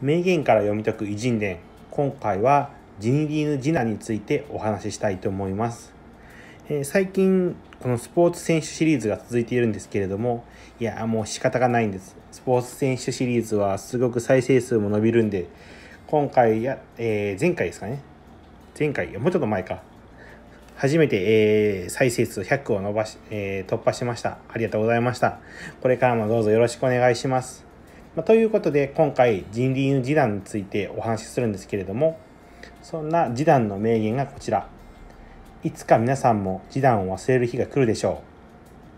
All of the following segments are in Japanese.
名言から読み解く偉人伝今回はジニリーヌ・ジナについてお話ししたいと思います、えー、最近このスポーツ選手シリーズが続いているんですけれどもいやもう仕方がないんですスポーツ選手シリーズはすごく再生数も伸びるんで今回や、えー、前回ですかね前回もうちょっと前か初めて、えー、再生数100を伸ばし、えー、突破しました。ありがとうございました。これからもどうぞよろしくお願いします。まということで今回人流の示談についてお話しするんですけれどもそんな示談の名言がこちらいつか皆さんも示談を忘れる日が来るでしょ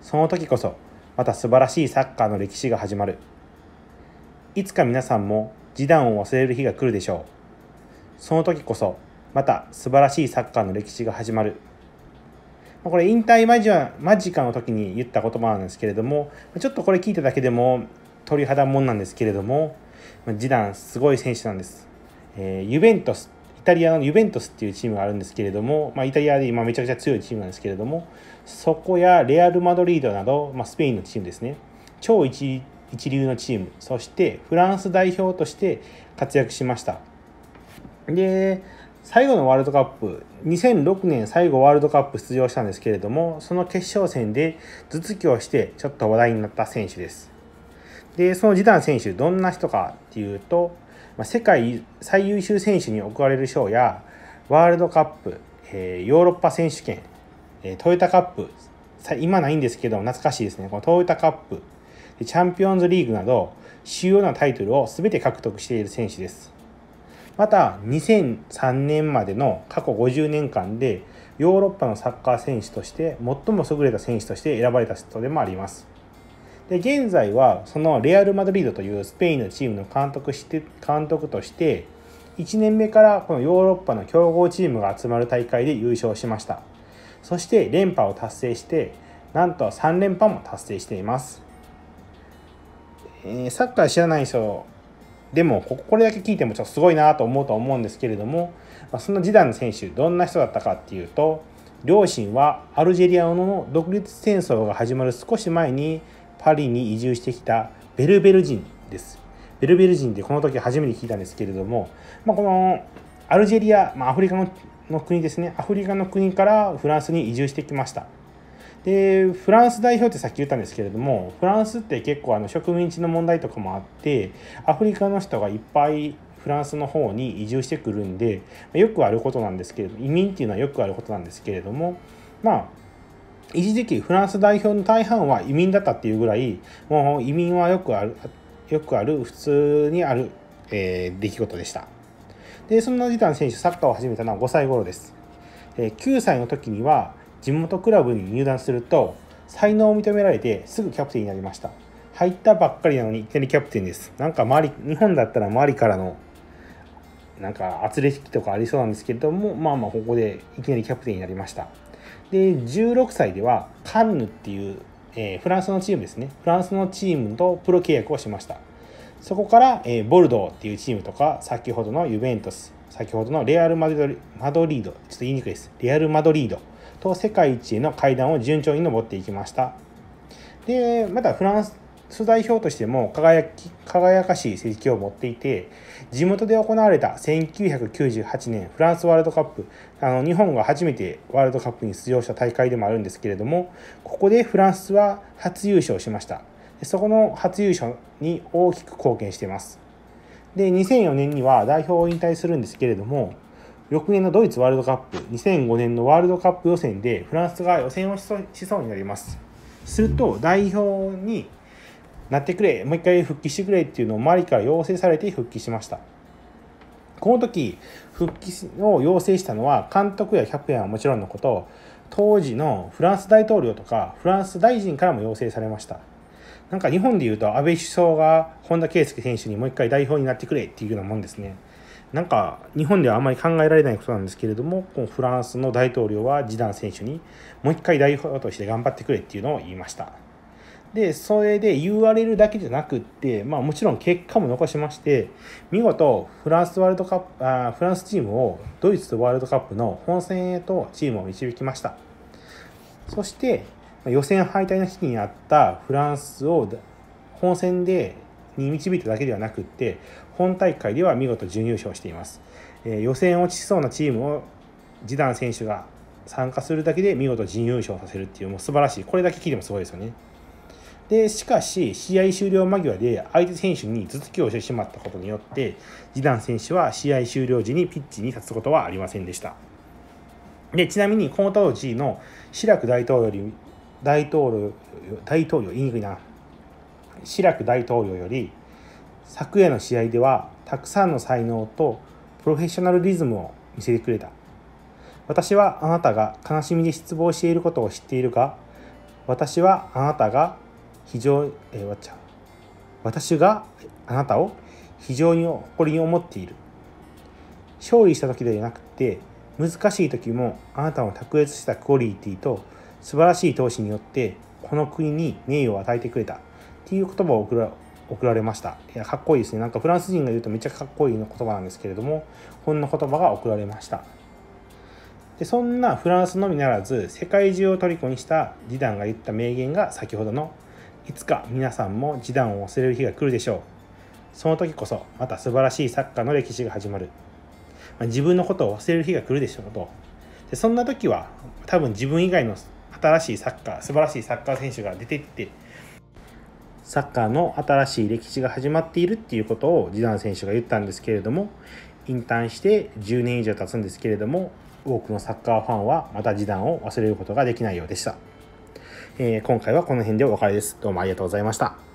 うその時こそまた素晴らしいサッカーの歴史が始まるいつか皆さんも示談を忘れる日が来るでしょうその時こそまた素晴らしいサッカーの歴史が始まるこれ引退間近の時に言った言葉なんですけれどもちょっとこれ聞いただけでも鳥肌もんなんですけれども、ジダン、すごい選手なんです。えー、ユベントス、イタリアのユベントスっていうチームがあるんですけれども、まあ、イタリアで今めちゃくちゃ強いチームなんですけれども、そこやレアル・マドリードなど、まあ、スペインのチームですね、超一一流のチーム、そしてフランス代表として活躍しました。で、最後のワールドカップ、2006年最後ワールドカップ出場したんですけれども、その決勝戦で頭突きをしてちょっと話題になった選手です。でそのジダン選手どんな人かっていうと、まあ、世界最優秀選手に贈られる賞やワールドカップ、えー、ヨーロッパ選手権、えー、トヨタカップ今ないんですけど懐かしいですねこのトヨタカップチャンピオンズリーグなど主要なタイトルを全て獲得している選手ですまた2003年までの過去50年間でヨーロッパのサッカー選手として最も優れた選手として選ばれた人でもありますで現在はそのレアル・マドリードというスペインのチームの監督して監督として1年目からこのヨーロッパの強豪チームが集まる大会で優勝しましたそして連覇を達成してなんと3連覇も達成しています、えー、サッカー知らない人でもこれだけ聞いてもちょっとすごいなと思うと思うんですけれどもそのジダン選手どんな人だったかっていうと両親はアルジェリアの独立戦争が始まる少し前にパリに移住してきたベルベル人です。ベルベル人でこの時初めて聞いたんですけれども、まあ、このアルジェリア、まあ、アフリカのの国ですねアフリカの国からフランスに移住してきましたでフランス代表ってさっき言ったんですけれどもフランスって結構あの植民地の問題とかもあってアフリカの人がいっぱいフランスの方に移住してくるんでよくあることなんですけれど移民っていうのはよくあることなんですけれどもまあ一時期フランス代表の大半は移民だったっていうぐらいもう移民はよくあるよくある普通にある、えー、出来事でしたでそんなジタン選手サッカーを始めたのは5歳頃です、えー、9歳の時には地元クラブに入団すると才能を認められてすぐキャプテンになりました入ったばっかりなのにいきなりキャプテンですなんか周り日本だったら周りからのなんか圧力とかありそうなんですけれどもまあまあここでいきなりキャプテンになりましたで、16歳ではカンヌっていう、えー、フランスのチームですね。フランスのチームとプロ契約をしました。そこから、えー、ボルドーっていうチームとか、先ほどのユベントス、先ほどのレアルマドリ・マドリード、ちょっと言いにくいです。レアル・マドリードと世界一への階段を順調に登っていきました。で、またフランスス代表としても輝き輝かしい成績を持っていて地元で行われた1998年フランスワールドカップあの日本が初めてワールドカップに出場した大会でもあるんですけれどもここでフランスは初優勝しましたそこの初優勝に大きく貢献していますで2004年には代表を引退するんですけれども翌年のドイツワールドカップ2005年のワールドカップ予選でフランスが予選をしそうになりますすると代表になってくれもう一回復帰してくれっていうのを周りから要請されて復帰しましたこの時復帰を要請したのは監督やキャプテンはもちろんのこと当時のフランス大統領とかフランス大臣からも要請されましたなんか日本でいうと安倍首相が本田圭佑選手にもう一回代表になってくれっていうようなもんですねなんか日本ではあんまり考えられないことなんですけれどもこのフランスの大統領はジダン選手にもう一回代表として頑張ってくれっていうのを言いましたでそれで URL だけじゃなくって、まあ、もちろん結果も残しまして見事フランスワールドカップあフランスチームをドイツとワールドカップの本戦へとチームを導きましたそして予選敗退の日にあったフランスを本戦でに導いただけではなくって本大会では見事準優勝しています、えー、予選落ちそうなチームをジダン選手が参加するだけで見事準優勝させるっていうもう素晴らしいこれだけ聞いてもすごいですよねで、しかし、試合終了間際で相手選手に頭突きをしてしまったことによって、ジダン選手は試合終了時にピッチに立つことはありませんでした。で、ちなみに、この当時のシラク大統領大統領、大統領、言いにくいな。シラク大統領より、昨夜の試合では、たくさんの才能とプロフェッショナルリズムを見せてくれた。私はあなたが悲しみで失望していることを知っているが、私はあなたが非常に、えわっちゃ私があなたを非常に誇りに思っている勝利した時ではなくて難しい時もあなたの卓越したクオリティと素晴らしい投資によってこの国に名誉を与えてくれたっていう言葉を送られましたいやかっこいいですねなんかフランス人が言うとめっちゃかっこいいの言葉なんですけれどもこんな言葉が送られましたでそんなフランスのみならず世界中を虜にしたディダンが言った名言が先ほどの「いつか皆さんも示談を忘れる日が来るでしょうその時こそまた素晴らしいサッカーの歴史が始まる、まあ、自分のことを忘れる日が来るでしょうとでそんな時は多分自分以外の新しいサッカー素晴らしいサッカー選手が出てってサッカーの新しい歴史が始まっているっていうことをジダン選手が言ったんですけれども引退して10年以上経つんですけれども多くのサッカーファンはまた示談を忘れることができないようでした。えー、今回はこの辺でお別れです。どうもありがとうございました。